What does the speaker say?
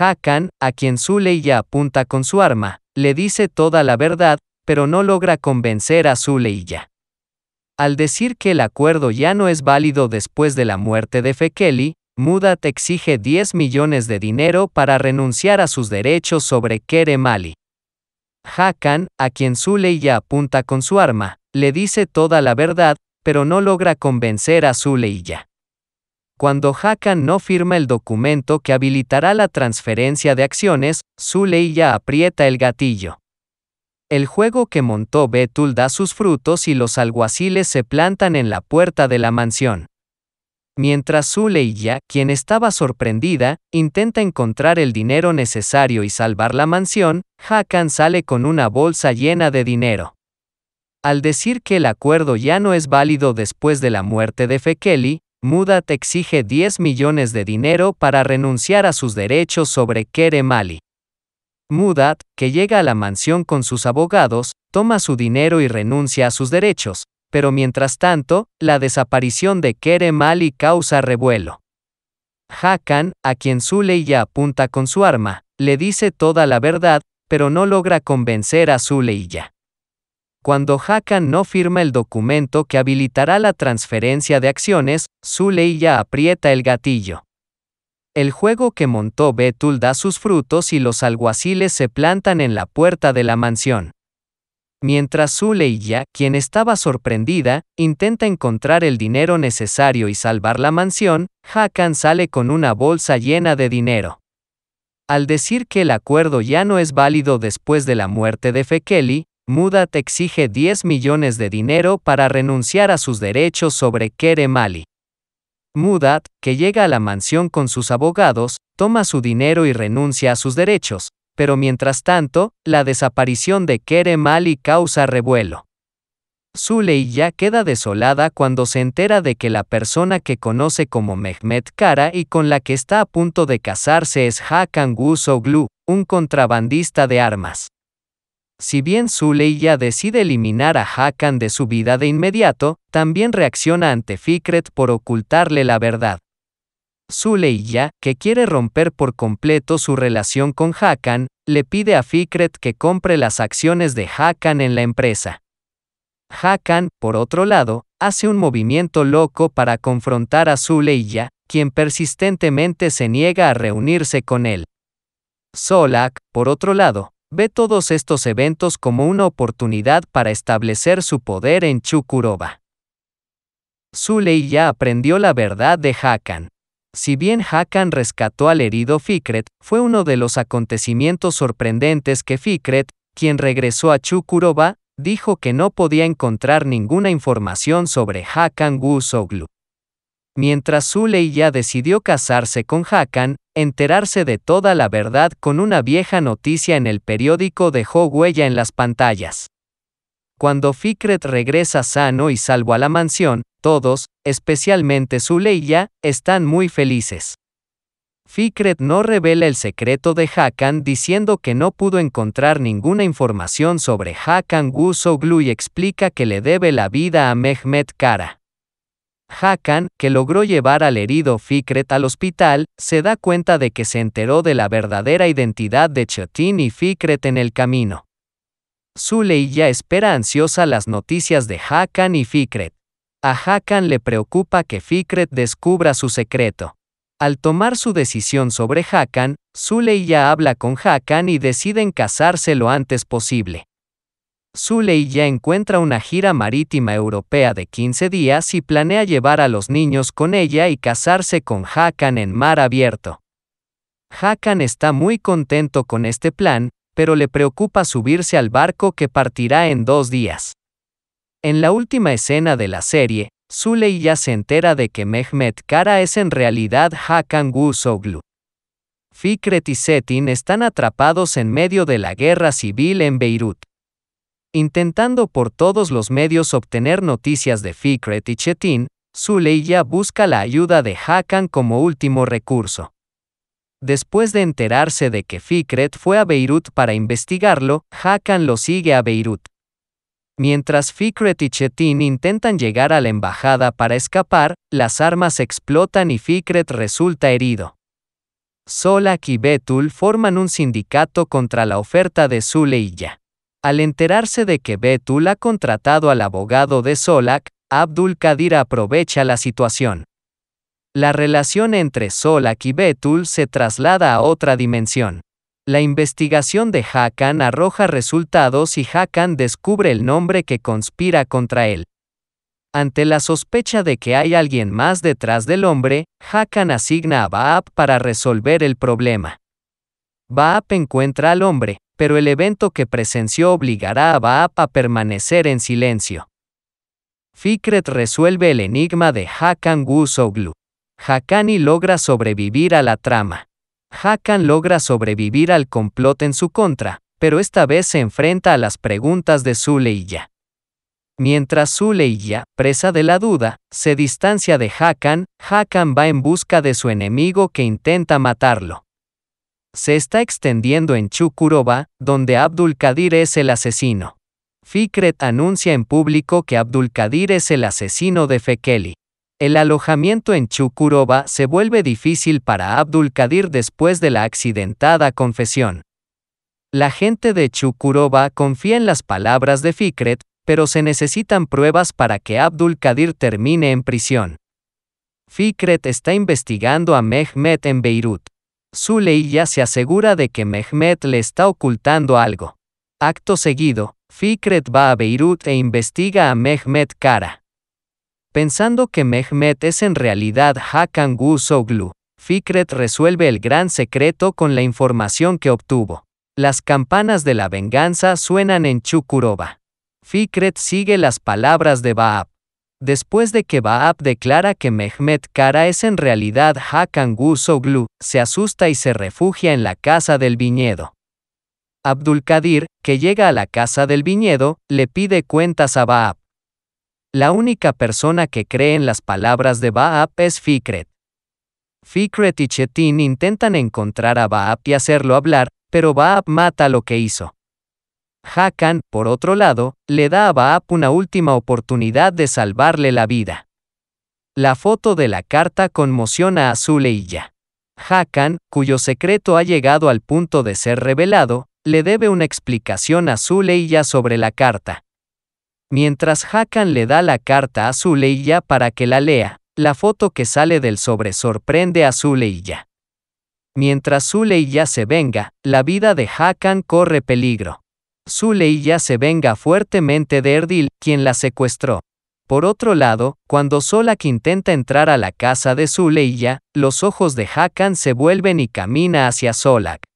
Hakan, a quien Zuleya apunta con su arma, le dice toda la verdad, pero no logra convencer a Zuleya. Al decir que el acuerdo ya no es válido después de la muerte de Fekeli, Mudat exige 10 millones de dinero para renunciar a sus derechos sobre Keremali. Hakan, a quien Zuleya apunta con su arma, le dice toda la verdad, pero no logra convencer a Zuleya. Cuando Hakan no firma el documento que habilitará la transferencia de acciones, Zuley ya aprieta el gatillo. El juego que montó Betul da sus frutos y los alguaciles se plantan en la puerta de la mansión. Mientras Zuleya, quien estaba sorprendida, intenta encontrar el dinero necesario y salvar la mansión, Hakan sale con una bolsa llena de dinero. Al decir que el acuerdo ya no es válido después de la muerte de Fekeli, Mudat exige 10 millones de dinero para renunciar a sus derechos sobre Kere Mali. Mudat, que llega a la mansión con sus abogados, toma su dinero y renuncia a sus derechos, pero mientras tanto, la desaparición de Kere Mali causa revuelo. Hakan, a quien Zuleya apunta con su arma, le dice toda la verdad, pero no logra convencer a Zuleya. Cuando Hakan no firma el documento que habilitará la transferencia de acciones, Zuleya aprieta el gatillo. El juego que montó Betul da sus frutos y los alguaciles se plantan en la puerta de la mansión. Mientras Zuleya, quien estaba sorprendida, intenta encontrar el dinero necesario y salvar la mansión, Hakan sale con una bolsa llena de dinero. Al decir que el acuerdo ya no es válido después de la muerte de Fekeli, Mudat exige 10 millones de dinero para renunciar a sus derechos sobre Kere Mali. Mudat, que llega a la mansión con sus abogados, toma su dinero y renuncia a sus derechos, pero mientras tanto, la desaparición de Kere Mali causa revuelo. ya queda desolada cuando se entera de que la persona que conoce como Mehmet Kara y con la que está a punto de casarse es Hakan Gusoglu, un contrabandista de armas. Si bien Zuleya decide eliminar a Hakan de su vida de inmediato, también reacciona ante Fikret por ocultarle la verdad. Zuleya, que quiere romper por completo su relación con Hakan, le pide a Fikret que compre las acciones de Hakan en la empresa. Hakan, por otro lado, hace un movimiento loco para confrontar a Zuleya, quien persistentemente se niega a reunirse con él. Solak, por otro lado, ve todos estos eventos como una oportunidad para establecer su poder en Chukuroba. Zulei ya aprendió la verdad de Hakan. Si bien Hakan rescató al herido Fikret, fue uno de los acontecimientos sorprendentes que Fikret, quien regresó a Chukuroba, dijo que no podía encontrar ninguna información sobre Hakan Wu Mientras Zuleya decidió casarse con Hakan, enterarse de toda la verdad con una vieja noticia en el periódico dejó huella en las pantallas. Cuando Fikret regresa sano y salvo a la mansión, todos, especialmente Zuleya, están muy felices. Fikret no revela el secreto de Hakan diciendo que no pudo encontrar ninguna información sobre Hakan Gusoglu y explica que le debe la vida a Mehmet Kara. Hakan, que logró llevar al herido Fikret al hospital, se da cuenta de que se enteró de la verdadera identidad de Chetin y Fikret en el camino. ya espera ansiosa las noticias de Hakan y Fikret. A Hakan le preocupa que Fikret descubra su secreto. Al tomar su decisión sobre Hakan, ya habla con Hakan y deciden casarse lo antes posible. Zuley ya encuentra una gira marítima europea de 15 días y planea llevar a los niños con ella y casarse con Hakan en mar abierto. Hakan está muy contento con este plan, pero le preocupa subirse al barco que partirá en dos días. En la última escena de la serie, suley ya se entera de que Mehmet Kara es en realidad Hakan Gusoglu. Fikret y Setin están atrapados en medio de la guerra civil en Beirut. Intentando por todos los medios obtener noticias de Fikret y Chetin, Zuleya busca la ayuda de Hakan como último recurso. Después de enterarse de que Fikret fue a Beirut para investigarlo, Hakan lo sigue a Beirut. Mientras Fikret y Chetin intentan llegar a la embajada para escapar, las armas explotan y Fikret resulta herido. Solak y Betul forman un sindicato contra la oferta de Zuleya. Al enterarse de que Betul ha contratado al abogado de Solak, Abdul Kadir aprovecha la situación. La relación entre Solak y Betul se traslada a otra dimensión. La investigación de Hakan arroja resultados y Hakan descubre el nombre que conspira contra él. Ante la sospecha de que hay alguien más detrás del hombre, Hakan asigna a Baab para resolver el problema. Baab encuentra al hombre, pero el evento que presenció obligará a Baap a permanecer en silencio. Fikret resuelve el enigma de Hakan Wusoglu. Hakani logra sobrevivir a la trama. Hakan logra sobrevivir al complot en su contra, pero esta vez se enfrenta a las preguntas de Zuleya. Mientras Zuleya, presa de la duda, se distancia de Hakan, Hakan va en busca de su enemigo que intenta matarlo se está extendiendo en Chukuroba, donde Abdul Qadir es el asesino. Fikret anuncia en público que Abdul Qadir es el asesino de Fekeli. El alojamiento en Chukuroba se vuelve difícil para Abdul Qadir después de la accidentada confesión. La gente de Chukuroba confía en las palabras de Fikret, pero se necesitan pruebas para que Abdul Qadir termine en prisión. Fikret está investigando a Mehmet en Beirut. Zulei ya se asegura de que Mehmet le está ocultando algo. Acto seguido, Fikret va a Beirut e investiga a Mehmet Kara. Pensando que Mehmet es en realidad Hakan Soglu, Fikret resuelve el gran secreto con la información que obtuvo. Las campanas de la venganza suenan en Chukurova. Fikret sigue las palabras de Baab. Después de que Baab declara que Mehmet Kara es en realidad Hakan Guzoglu, se asusta y se refugia en la casa del viñedo. Abdulkadir, que llega a la casa del viñedo, le pide cuentas a Baab. La única persona que cree en las palabras de Baab es Fikret. Fikret y Chetin intentan encontrar a Baab y hacerlo hablar, pero Baab mata lo que hizo. Hakan, por otro lado, le da a Baap una última oportunidad de salvarle la vida. La foto de la carta conmociona a Zuleilla. Hakan, cuyo secreto ha llegado al punto de ser revelado, le debe una explicación a Zuleilla sobre la carta. Mientras Hakan le da la carta a Zuleilla para que la lea, la foto que sale del sobre sorprende a Zuleilla. Mientras Zuleilla se venga, la vida de Hakan corre peligro. Zuleya se venga fuertemente de Erdil, quien la secuestró. Por otro lado, cuando Solak intenta entrar a la casa de Zuleya, los ojos de Hakan se vuelven y camina hacia Solak.